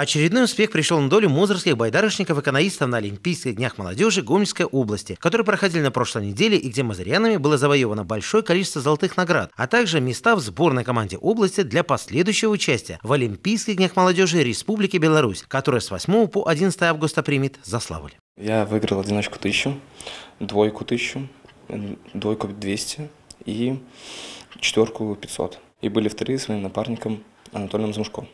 Очередной успех пришел на долю мозырских байдарочников-экономистов на Олимпийских днях молодежи Гомельской области, которые проходили на прошлой неделе и где мазырянами было завоевано большое количество золотых наград, а также места в сборной команде области для последующего участия в Олимпийских днях молодежи Республики Беларусь, которая с 8 по 11 августа примет Заславль. Я выиграл одиночку тысячу, двойку тысячу, двойку 200 и четверку 500. И были вторые с моим напарником Анатолием Замушко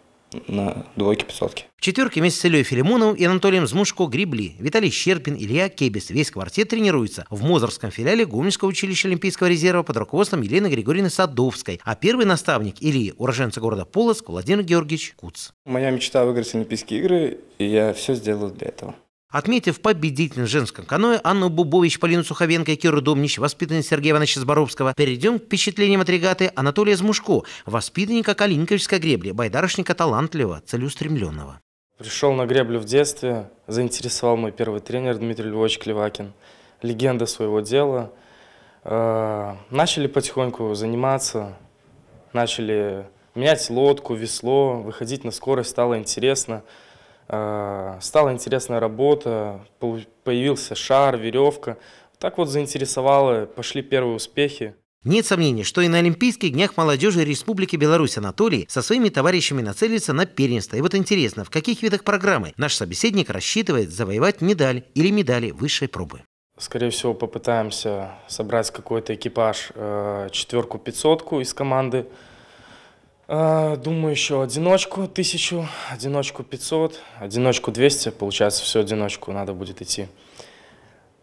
на двойке пятьсотки. В четверке вместе с Ильей Филимоновым и Анатолием Змушко гребли. Виталий Щерпин, Илья Кебес. Весь квартет тренируется в Мозорском филиале Гумельского училища Олимпийского резерва под руководством Елены Григорьевны Садовской. А первый наставник Ильи, уроженца города Полоцк, Владимир Георгиевич Куц. Моя мечта выиграть Олимпийские игры, и я все сделаю для этого. Отметив победитель в женском каноэ Анну Бубович, Полину Суховенко и Киру Домнич, воспитанниц Сергея Ивановича Зборовского, перейдем к впечатлениям от регаты Анатолия Змушко, воспитанника Калинковичской гребли, байдарочника талантливого, целеустремленного. Пришел на греблю в детстве, заинтересовал мой первый тренер Дмитрий Львович Клевакин, легенда своего дела. Э, начали потихоньку заниматься, начали менять лодку, весло, выходить на скорость, стало интересно – Э, стала интересная работа, появился шар, веревка. Так вот заинтересовало, пошли первые успехи. Нет сомнений, что и на Олимпийских днях молодежи Республики Беларусь Анатолий со своими товарищами нацелится на первенство. И вот интересно, в каких видах программы наш собеседник рассчитывает завоевать медаль или медали высшей пробы? Скорее всего, попытаемся собрать какой-то экипаж, э, четверку-пятьсотку из команды. А, думаю, еще одиночку тысячу, одиночку 500, одиночку 200. Получается, все одиночку надо будет идти.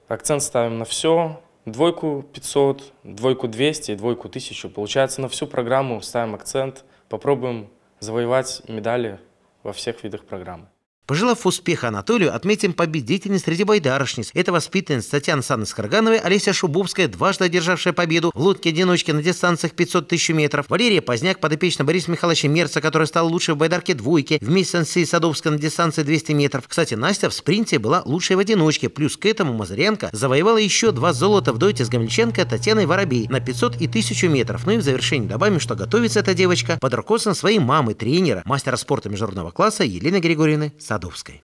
Акцент ставим на все. Двойку 500, двойку 200 и двойку 1000. Получается, на всю программу ставим акцент. Попробуем завоевать медали во всех видах программы. Пожелав успеха Анатолию, отметим победительниц среди байдарышниц. Это воспитанница Татьяна Санна Скаргановой, Олеся Шубовская, дважды одержавшая победу в лодке-одиночке на дистанциях 500 тысяч метров, Валерия Поздняк, подопечная Борис Михайловича Мерца, который стал лучшей в байдарке двойки, вместе с Ансей Садовской на дистанции 200 метров. Кстати, Настя в спринте была лучшей в одиночке, плюс к этому Мазаренко завоевала еще два золота в дуэте с Гамельченко Татьяной Воробей на 500 и 1000 метров. Ну и в завершении добавим, что готовится эта девочка под руководством своей мамы, тренера, мастера спорта международного класса Елены Григорьевны Садовой. Подубской.